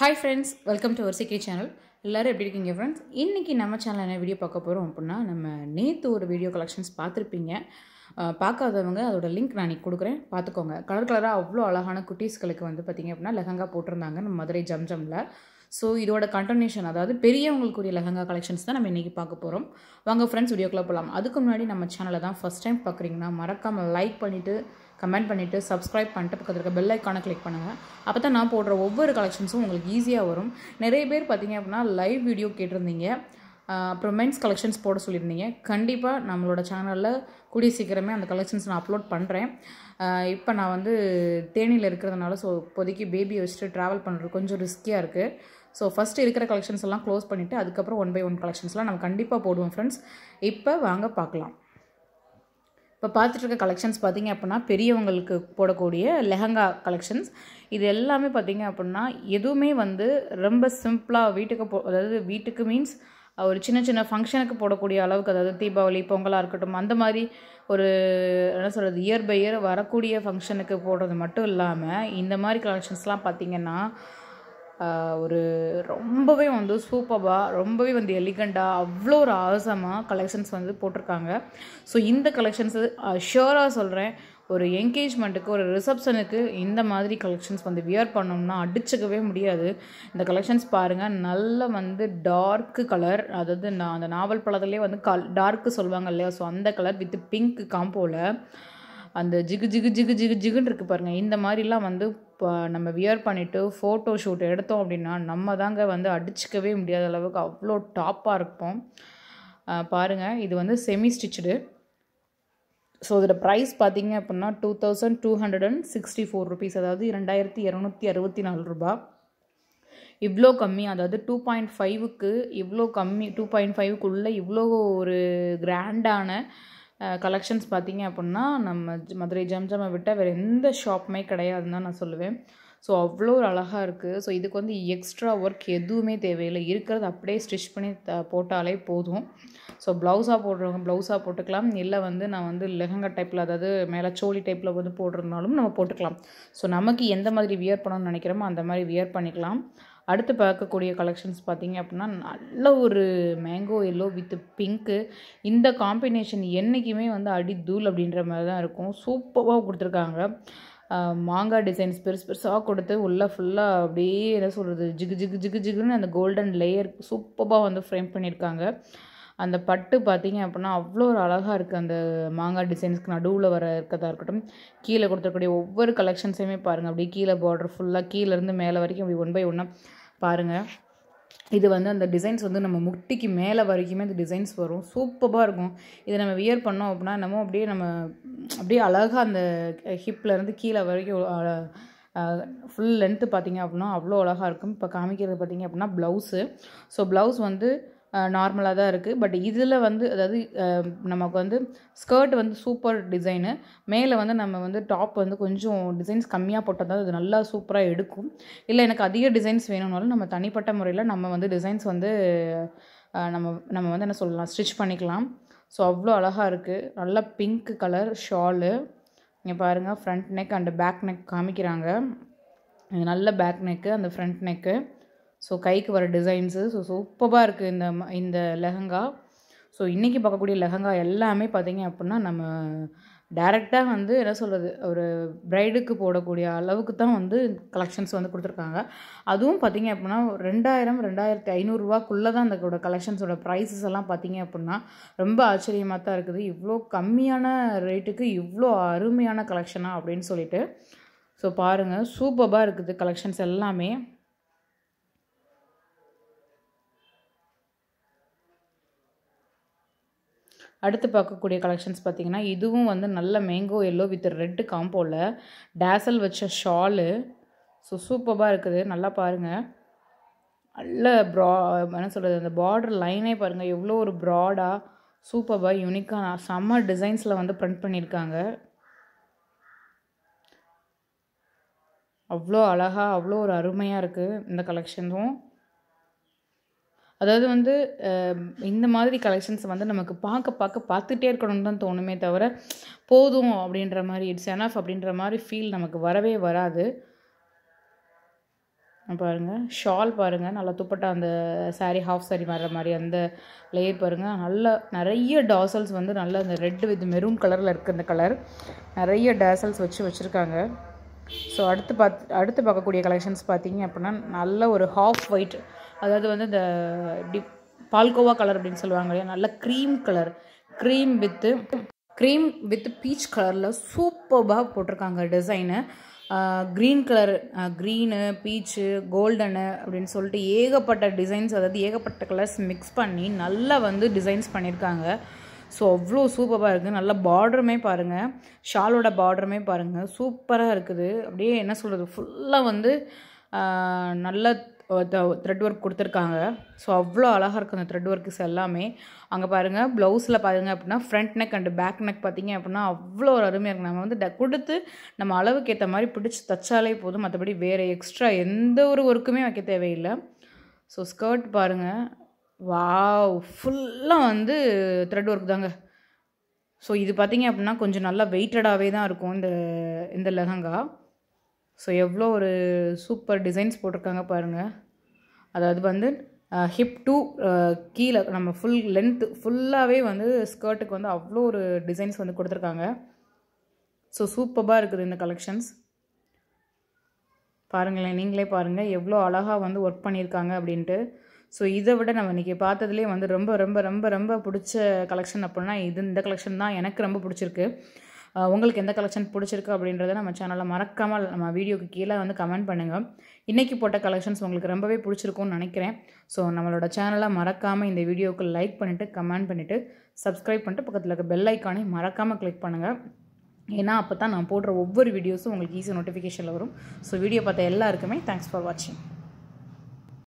hi friends welcome to ஒர்சிகே channel எல்லோரும் எப்படி இருக்கீங்க ஃப்ரெண்ட்ஸ் இன்றைக்கி நம்ம சேனல் என்ன வீடியோ பார்க்க போகிறோம் அப்படின்னா நம்ம நேற்று ஒரு வீடியோ கலெக்ஷன்ஸ் பார்த்துருப்பீங்க பார்க்காதவங்க அதோட லிங்க் நான் இன்றைக்கி கொடுக்குறேன் பார்த்துக்கோங்க கலர் கலராக அவ்வளோ அழகான குட்டீஸ்களுக்கு வந்து பார்த்திங்க அப்படின்னா லெஹங்கா போட்டிருந்தாங்க நம்ம மதுரை ஜம்ஜமில் ஸோ இதோட கண்டோனேஷன் அதாவது பெரியவங்களுக்குரிய லெஹங்கா கலெக்ஷன்ஸ் தான் நம்ம இன்றைக்கி பார்க்க போகிறோம் வாங்க ஃப்ரெண்ட்ஸ் வீடியோக்குள்ளே போகலாம் அதுக்கு முன்னாடி நம்ம சேனலை தான் ஃபஸ்ட் டைம் பார்க்குறீங்கன்னா மறக்காமல் லைக் பண்ணிவிட்டு கமெண்ட் பண்ணிவிட்டு சப்ஸ்கிரைப் பண்ணிட்டு பக்கத்தில் இருக்க பெல் ஐக்கானை கிளிக் பண்ணுங்கள் அப்போ தான் நான் போடுற ஒவ்வொரு கலெக்ஷன்ஸும் உங்களுக்கு ஈஸியாக வரும் நிறைய பேர் பார்த்திங்க அப்படின்னா லைவ் வீடியோ கேட்டிருந்தீங்க அப்புறம் மென்ஸ் கலெக்ஷன்ஸ் போட சொல்லியிருந்தீங்க கண்டிப்பாக நம்மளோட சேனலில் கூடிய சீக்கிரமே அந்த கலெக்ஷன்ஸ் நான் அப்லோட் பண்ணுறேன் இப்போ நான் வந்து தேனியில் இருக்கிறதுனால ஸோ இப்போதைக்கு பேபியை வச்சுட்டு ட்ராவல் பண்ணுறது கொஞ்சம் ரிஸ்கியாக இருக்குது ஸோ ஃபஸ்ட்டு இருக்கிற கலெக்ஷன்ஸ் எல்லாம் க்ளோஸ் பண்ணிவிட்டு அதுக்கப்புறம் ஒன் பை ஒன் கலெக்ஷன்ஸ்லாம் நம்ம கண்டிப்பாக போடுவோம் ஃப்ரெண்ட்ஸ் இப்போ வாங்க பார்க்கலாம் இப்போ பார்த்துட்ருக்க கலெக்ஷன்ஸ் பார்த்திங்க அப்படின்னா பெரியவங்களுக்கு போடக்கூடிய லெஹங்கா கலெக்ஷன்ஸ் இது எல்லாமே பார்த்திங்க அப்படின்னா எதுவுமே வந்து ரொம்ப சிம்பிளாக வீட்டுக்கு போ அதாவது வீட்டுக்கு மீன்ஸ் ஒரு சின்ன சின்ன ஃபங்க்ஷனுக்கு போடக்கூடிய அளவுக்கு அதாவது தீபாவளி பொங்கலாக இருக்கட்டும் அந்த மாதிரி ஒரு என்ன சொல்கிறது இயர் பை இயர் வரக்கூடிய ஃபங்க்ஷனுக்கு போடுறது மட்டும் இல்லாமல் இந்த மாதிரி கலெக்ஷன்ஸ்லாம் பார்த்திங்கன்னா ஒரு ரொம்பவே வந்து சூப்பராக ரொம்பவே வந்து எலிகண்டாக அவ்வளோ ஒரு ஆசமாக கலெக்ஷன்ஸ் வந்து போட்டிருக்காங்க ஸோ இந்த கலெக்ஷன்ஸ் ஷியோராக சொல்கிறேன் ஒரு என்கேஜ்மெண்ட்டுக்கு ஒரு ரிசப்ஷனுக்கு இந்த மாதிரி கலெக்ஷன்ஸ் வந்து வியர் பண்ணோம்னா அடிச்சுக்கவே முடியாது இந்த கலெக்ஷன்ஸ் பாருங்கள் நல்ல வந்து டார்க்கு கலர் அதாவது நான் அந்த நாவல் பழத்துலேயே வந்து கல் டார்க்கு சொல்லுவாங்க இல்லையா ஸோ அந்த கலர் வித் பிங்க் காம்போவில் அந்த ஜிகு ஜிகு ஜிகு ஜிகு ஜிகுன்னு இருக்குது பாருங்கள் இந்த மாதிரிலாம் வந்து இப்போ நம்ம வியர் பண்ணிவிட்டு ஃபோட்டோ ஷூட் எடுத்தோம் அப்படின்னா நம்ம தாங்க வந்து அடிச்சிக்கவே முடியாத அளவுக்கு அவ்வளோ டாப்பாக இருப்போம் பாருங்கள் இது வந்து செமி ஸ்டிச்சுடு ஸோ இதோட ப்ரைஸ் பார்த்தீங்க அப்படின்னா two thousand two hundred and sixty four rupees அதாவது ரெண்டாயிரத்தி இரநூத்தி அறுபத்தி நாலு ரூபா இவ்வளோ கம்மி அதாவது டூ பாயிண்ட் ஃபைவுக்கு இவ்வளோ கம்மி டூ பாயிண்ட் ஃபைவுக்குள்ளே இவ்வளோ ஒரு கிராண்டான கலெக்ஷன்ஸ் பார்த்திங்க அப்படின்னா நம்ம மதுரை ஜம்ஜமை விட்டால் வேறு எந்த ஷாப்புமே கிடையாதுன்னு தான் நான் சொல்லுவேன் ஸோ அவ்வளோ ஒரு அழகாக இருக்குது ஸோ இதுக்கு வந்து எக்ஸ்ட்ரா ஒர்க் எதுவுமே தேவையில்லை இருக்கிறது அப்படியே ஸ்டிச் பண்ணி த போட்டாலே போதும் ஸோ ப்ளவுஸாக போடுறவங்க ப்ளவுஸாக போட்டுக்கலாம் இல்லை வந்து நான் வந்து லெஹங்கா டைப்பில் அதாவது மேலே சோழி டைப்பில் வந்து போடுறதுனாலும் நம்ம போட்டுக்கலாம் ஸோ நமக்கு எந்த மாதிரி வியர் பண்ணணும்னு நினைக்கிறோமோ அந்த மாதிரி வியர் பண்ணிக்கலாம் அடுத்து பார்க்கக்கூடிய கலெக்ஷன்ஸ் பார்த்தீங்க அப்படின்னா நல்ல ஒரு மேங்கோ எல்லோ வித் பிங்க்கு இந்த காம்பினேஷன் என்றைக்குமே வந்து அடி தூள் அப்படின்ற மாதிரி தான் இருக்கும் சூப்பராக கொடுத்துருக்காங்க மாங்காய் டிசைன்ஸ் பெருசு பெருசாக கொடுத்து உள்ளே ஃபுல்லாக அப்படியே என்ன சொல்கிறது ஜிகு ஜிகு ஜிகு ஜிகுன்னு அந்த கோல்டன் லேயர் சூப்பராக வந்து ஃப்ரேம் பண்ணியிருக்காங்க அந்த பட்டு பார்த்தீங்க அப்படின்னா அவ்வளோ ஒரு அழகாக இருக்குது அந்த மாங்காய் டிசைன்ஸ்க்கு நடுவில் வர இருக்கிறதா இருக்கட்டும் கீழே கொடுத்துருக்கக்கூடிய ஒவ்வொரு கலெக்ஷன்ஸையுமே பாருங்கள் அப்படியே கீழே பார்டர் ஃபுல்லாக கீழேருந்து மேலே வரைக்கும் அப்படி ஒன் பை ஒன்னாக பாருங்கள் இது வந்து அந்த டிசைன்ஸ் வந்து நம்ம முட்டிக்கு மேலே வரைக்குமே அந்த டிசைன்ஸ் வரும் சூப்பராக இருக்கும் இதை நம்ம வியர் பண்ணோம் அப்படின்னா நம்ம அப்படியே நம்ம அப்படியே அழகாக அந்த ஹிப்லேருந்து கீழே வரைக்கும் ஃபுல் லென்த்து பார்த்திங்க அப்படின்னா அவ்வளோ அழகாக இருக்கும் இப்போ காமிக்கிறது பார்த்திங்க அப்படின்னா ப்ளவுஸு ஸோ ப்ளவுஸ் வந்து நார்மலாக தான் இருக்குது பட் இதில் வந்து அதாவது நமக்கு வந்து ஸ்கர்ட் வந்து சூப்பர் டிசைனு மேலே வந்து நம்ம வந்து டாப் வந்து கொஞ்சம் டிசைன்ஸ் கம்மியாக போட்டால் தான் அது நல்லா சூப்பராக எடுக்கும் இல்லை எனக்கு அதிக டிசைன்ஸ் வேணும்னாலும் நம்ம தனிப்பட்ட முறையில் நம்ம வந்து டிசைன்ஸ் வந்து நம்ம நம்ம வந்து என்ன சொல்லலாம் ஸ்டிச் பண்ணிக்கலாம் ஸோ அவ்வளோ அழகாக இருக்குது நல்லா பிங்க் கலர் ஷாலு இங்கே பாருங்கள் front neck and back neck காமிக்கிறாங்க நல்ல பேக் நெக்கு அந்த ஃப்ரண்ட் நெக்கு ஸோ கைக்கு வர டிசைன்ஸு ஸோ சூப்பராக இருக்குது இந்த இந்த லெஹங்கா ஸோ இன்றைக்கி பார்க்கக்கூடிய லெஹங்கா எல்லாமே பார்த்திங்க அப்படின்னா நம்ம டேரெக்டாக வந்து என்ன சொல்கிறது ஒரு ப்ரைடுக்கு போடக்கூடிய அளவுக்கு தான் வந்து கலெக்ஷன்ஸ் வந்து கொடுத்துருக்காங்க அதுவும் பார்த்திங்க அப்படின்னா ரெண்டாயிரம் ரெண்டாயிரத்தி ஐநூறுரூவாக்குள்ளே தான் அந்த கலெக்ஷன்ஸோட ப்ரைஸஸ் எல்லாம் பார்த்திங்க அப்படின்னா ரொம்ப ஆச்சரியமாக தான் இருக்குது இவ்வளோ கம்மியான ரேட்டுக்கு இவ்வளோ அருமையான கலெக்ஷனாக அப்படின்னு சொல்லிட்டு ஸோ பாருங்கள் சூப்பராக இருக்குது கலெக்ஷன்ஸ் எல்லாமே அடுத்து பார்க்கக்கூடிய கலெக்ஷன்ஸ் பார்த்தீங்கன்னா இதுவும் வந்து நல்ல மேங்கோ எல்லோ வித் ரெட்டு காம்போவில் டேசல் வச்ச ஷாலு ஸோ சூப்பராக இருக்குது நல்லா பாருங்கள் நல்ல ப்ரா என்ன சொல்கிறது அந்த பார்டர் லைனே பாருங்கள் எவ்வளோ ஒரு ப்ராடாக சூப்பராக யூனிக்காக செம்ம டிசைன்ஸில் வந்து ப்ரிண்ட் பண்ணியிருக்காங்க அவ்வளோ அழகாக அவ்வளோ ஒரு அருமையாக இருக்குது இந்த கலெக்ஷனும் அதாவது வந்து இந்த மாதிரி கலெக்ஷன்ஸ் வந்து நமக்கு பார்க்க பார்க்க பார்த்துட்டே இருக்கணும்னு தான் தோணுமே தவிர போதும் அப்படின்ற மாதிரி இட்ஸ் எனஃப் அப்படின்ற மாதிரி ஃபீல் நமக்கு வரவே வராது பாருங்கள் ஷால் பாருங்கள் நல்லா துப்பட்டா அந்த சாரீ ஹாஃப் சாரீ வர்ற மாதிரி அந்த லேயர் பாருங்கள் நல்ல நிறைய டாசல்ஸ் வந்து நல்ல அந்த ரெட் வித் மெரூன் கலரில் இருக்குது அந்த கலர் நிறைய டாசல்ஸ் வச்சு வச்சுருக்காங்க ஸோ அடுத்து பார்த்து அடுத்து பார்க்கக்கூடிய கலெக்ஷன்ஸ் பார்த்தீங்க அப்படின்னா நல்ல ஒரு ஹாஃப் ஒயிட் அதாவது வந்து இந்த டி பால்கோவா கலர் அப்படின்னு சொல்லுவாங்க இல்லையா நல்ல cream colour cream with cream with peach கலரில் சூப்பர்பாக போட்டிருக்காங்க design green colour green peach golden அப்படின்னு சொல்லிட்டு ஏகப்பட்ட டிசைன்ஸ் அதாவது ஏகப்பட்ட கலர்ஸ் மிக்ஸ் பண்ணி நல்லா வந்து டிசைன்ஸ் பண்ணியிருக்காங்க ஸோ அவ்வளோ சூப்பராக இருக்குது நல்ல பார்டருமே பாருங்கள் ஷாலோட பார்டருமே பாருங்கள் சூப்பராக இருக்குது அப்படியே என்ன சொல்கிறது ஃபுல்லாக வந்து நல்ல த்ரெட் ஒர்க் கொடுத்துருக்காங்க ஸோ அவ்வளோ அழகாக இருக்கும் அந்த த்ரெட் ஒர்க்ஸ் எல்லாமே அங்கே பாருங்கள் ப்ளவுஸில் பாருங்கள் அப்படின்னா front neck and back neck பார்த்தீங்க அப்படின்னா அவ்வளோ ஒரு அருமையாக இருக்கும் நம்ம வந்து கொடுத்து நம்ம அளவுக்கு ஏற்ற மாதிரி பிடிச்சி தைச்சாலே போதும் மற்றபடி வேறு எக்ஸ்ட்ரா எந்த ஒரு ஒர்க்குமே வைக்க தேவையில்லை ஸோ ஸ்கர்ட் பாருங்கள் வாவ் ஃபுல்லாக வந்து த்ரெட் ஒர்க் தாங்க ஸோ இது பார்த்திங்க அப்படின்னா கொஞ்சம் நல்லா வெயிட்டடாகவே தான் இருக்கும் இந்த இந்த லெஹங்கா ஸோ எவ்வளோ ஒரு சூப்பர் டிசைன்ஸ் போட்டிருக்காங்க பாருங்கள் அதாவது வந்து ஹிப் டூ கீழே நம்ம ஃபுல் லென்த்து ஃபுல்லாகவே வந்து ஸ்கர்ட்டுக்கு வந்து அவ்வளோ ஒரு டிசைன்ஸ் வந்து கொடுத்துருக்காங்க ஸோ சூப்பராக இருக்குது இந்த கலெக்ஷன்ஸ் பாருங்களேன் நீங்களே பாருங்கள் எவ்வளோ அழகாக வந்து ஒர்க் பண்ணியிருக்காங்க அப்படின்ட்டு ஸோ இதை விட நம்ம இன்றைக்கி பார்த்ததுலே வந்து ரொம்ப ரொம்ப ரொம்ப ரொம்ப பிடிச்ச கலெக்ஷன் அப்படின்னா இது இந்த கலெக்ஷன் தான் எனக்கு ரொம்ப பிடிச்சிருக்கு உங்களுக்கு எந்த கலெக்ஷன் பிடிச்சிருக்கு அப்படின்றத நம்ம சேனலில் மறக்காமல் நம்ம வீடியோக்கு கீழே வந்து கமெண்ட் பண்ணுங்கள் இன்றைக்கி போட்ட கலெக்ஷன்ஸ் உங்களுக்கு ரொம்பவே பிடிச்சிருக்கும்னு நினைக்கிறேன் ஸோ நம்மளோட சேனலை மறக்காமல் இந்த வீடியோவுக்கு லைக் பண்ணிவிட்டு கமெண்ட் பண்ணிவிட்டு சப்ஸ்கிரைப் பண்ணிட்டு பக்கத்தில் இருக்க பெல் ஐக்கானை மறக்காமல் கிளிக் பண்ணுங்கள் ஏன்னா அப்போ தான் நான் போடுற ஒவ்வொரு வீடியோஸும் உங்களுக்கு ஈஸி நோட்டிஃபிகேஷனில் வரும் ஸோ வீடியோ பார்த்த எல்லாருக்குமே தேங்க்ஸ் ஃபார் வாட்சிங்